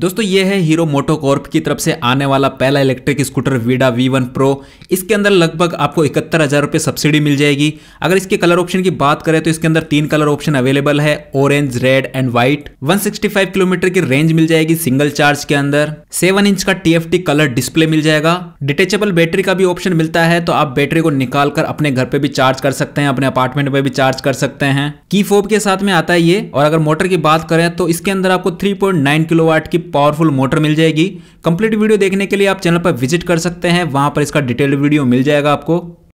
दोस्तों ये है हीरो मोटो कॉर्प की तरफ से आने वाला पहला electric scooter Vida V1 pro इसके अंदर लगभग आपको इकहत्तर हज़ार रुपये सब्सिडी मिल जाएगी अगर इसके कलर ऑप्शन की बात करें तो इसके अंदर तीन कलर ऑप्शन अवेलेबल है orange red and white 165 kilometre की रेंज मिल जाएगी सिंगल चार्ज के अंदर सेवन इंच का टी कलर डिस्प्ले मिल जाएगा डिटेचेबल बैटरी का भी ऑप्शन मिलता है तो आप बैटरी को निकाल कर अपने घर पर भी चार्ज कर सकते हैं अपने अपार्टमेंट में भी चार्ज कर सकते हैं की फोब के साथ में आता है ये और अगर मोटर की बात करें तो इसके अंदर आपको थ्री पॉइंट की पावरफुल मोटर मिल जाएगी कंप्लीट वीडियो देखने के लिए आप चैनल पर विजिट कर सकते हैं वहां पर इसका डिटेल्ड वीडियो मिल जाएगा आपको